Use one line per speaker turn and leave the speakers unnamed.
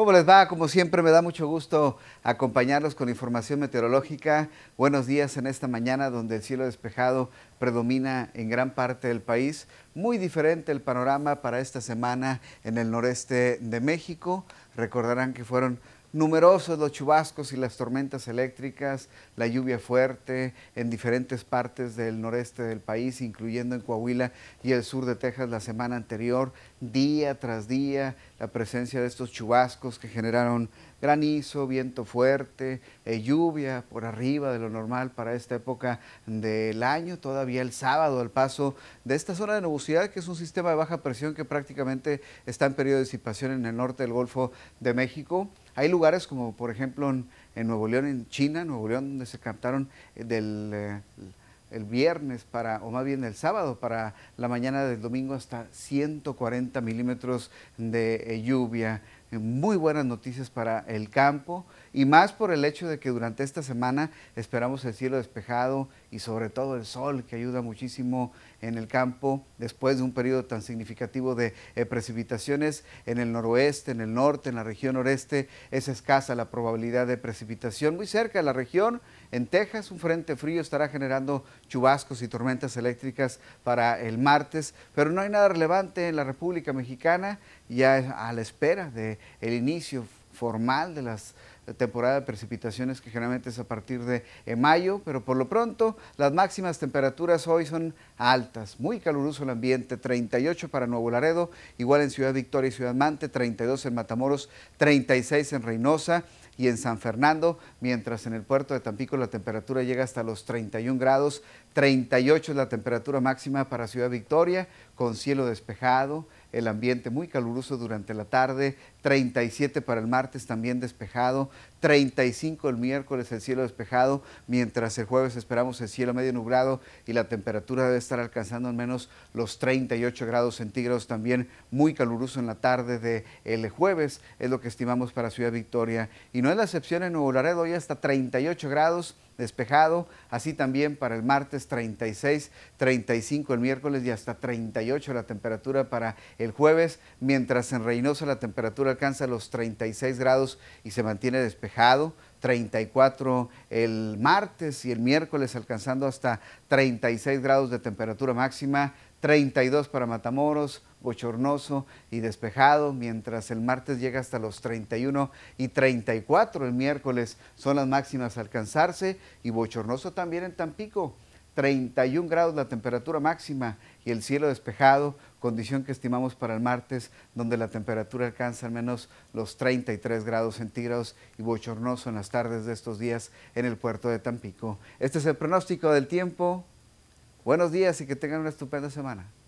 ¿Cómo les va? Como siempre, me da mucho gusto acompañarlos con información meteorológica. Buenos días en esta mañana donde el cielo despejado predomina en gran parte del país. Muy diferente el panorama para esta semana en el noreste de México. Recordarán que fueron numerosos los chubascos y las tormentas eléctricas, la lluvia fuerte en diferentes partes del noreste del país, incluyendo en Coahuila y el sur de Texas la semana anterior, día tras día, la presencia de estos chubascos que generaron granizo, viento fuerte, eh, lluvia por arriba de lo normal para esta época del año, todavía el sábado al paso de esta zona de nubosidad que es un sistema de baja presión que prácticamente está en periodo de disipación en el norte del Golfo de México. Hay lugares como por ejemplo en, Nuevo León, en China, Nuevo León, donde se captaron eh, del eh, el viernes para, o más bien el sábado para la mañana del domingo hasta 140 milímetros de eh, lluvia eh, muy buenas noticias para el campo y más por el hecho de que durante esta semana esperamos el cielo despejado y sobre todo el sol que ayuda muchísimo en el campo después de un periodo tan significativo de eh, precipitaciones en el noroeste, en el norte, en la región noreste es escasa la probabilidad de precipitación muy cerca de la región. En Texas un frente frío estará generando chubascos y tormentas eléctricas para el martes, pero no hay nada relevante en la República Mexicana ya a la espera de el inicio formal de las temporada de precipitaciones que generalmente es a partir de eh, mayo, pero por lo pronto las máximas temperaturas hoy son altas, muy caluroso el ambiente, 38 para Nuevo Laredo, igual en Ciudad Victoria y Ciudad Mante, 32 en Matamoros, 36 en Reynosa y en San Fernando, mientras en el puerto de Tampico la temperatura llega hasta los 31 grados, 38 es la temperatura máxima para Ciudad Victoria, con cielo despejado, el ambiente muy caluroso durante la tarde, 37 para el martes también despejado, 35 el miércoles el cielo despejado, mientras el jueves esperamos el cielo medio nublado y la temperatura debe estar alcanzando al menos los 38 grados centígrados también, muy caluroso en la tarde de el jueves, es lo que estimamos para Ciudad Victoria. Y no es la excepción en Nuevo Laredo, hoy hasta 38 grados despejado, así también para el martes 36, 35 el miércoles y hasta 38 la temperatura para el jueves, mientras en Reynosa la temperatura alcanza los 36 grados y se mantiene despejado. 34 el martes y el miércoles alcanzando hasta 36 grados de temperatura máxima, 32 para Matamoros, bochornoso y despejado, mientras el martes llega hasta los 31 y 34, el miércoles son las máximas a alcanzarse y bochornoso también en Tampico. 31 grados la temperatura máxima y el cielo despejado, condición que estimamos para el martes, donde la temperatura alcanza al menos los 33 grados centígrados y bochornoso en las tardes de estos días en el puerto de Tampico. Este es el pronóstico del tiempo. Buenos días y que tengan una estupenda semana.